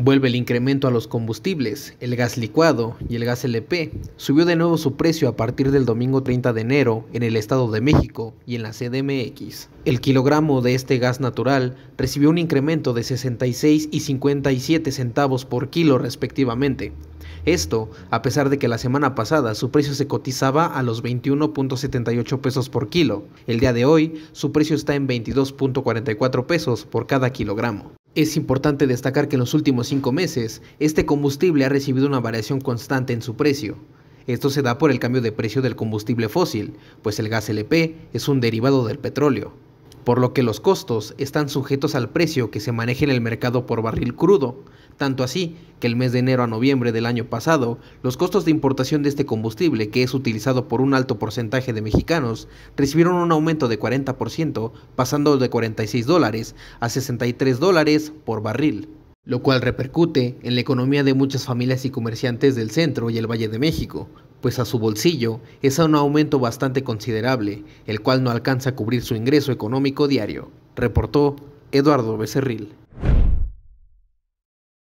Vuelve el incremento a los combustibles, el gas licuado y el gas LP. Subió de nuevo su precio a partir del domingo 30 de enero en el Estado de México y en la CDMX. El kilogramo de este gas natural recibió un incremento de 66 y 57 centavos por kilo respectivamente. Esto, a pesar de que la semana pasada su precio se cotizaba a los 21.78 pesos por kilo, el día de hoy su precio está en 22.44 pesos por cada kilogramo. Es importante destacar que en los últimos cinco meses, este combustible ha recibido una variación constante en su precio. Esto se da por el cambio de precio del combustible fósil, pues el gas LP es un derivado del petróleo, por lo que los costos están sujetos al precio que se maneja en el mercado por barril crudo, tanto así que el mes de enero a noviembre del año pasado, los costos de importación de este combustible, que es utilizado por un alto porcentaje de mexicanos, recibieron un aumento de 40%, pasando de 46 dólares a 63 dólares por barril lo cual repercute en la economía de muchas familias y comerciantes del centro y el Valle de México, pues a su bolsillo es un aumento bastante considerable, el cual no alcanza a cubrir su ingreso económico diario, reportó Eduardo Becerril.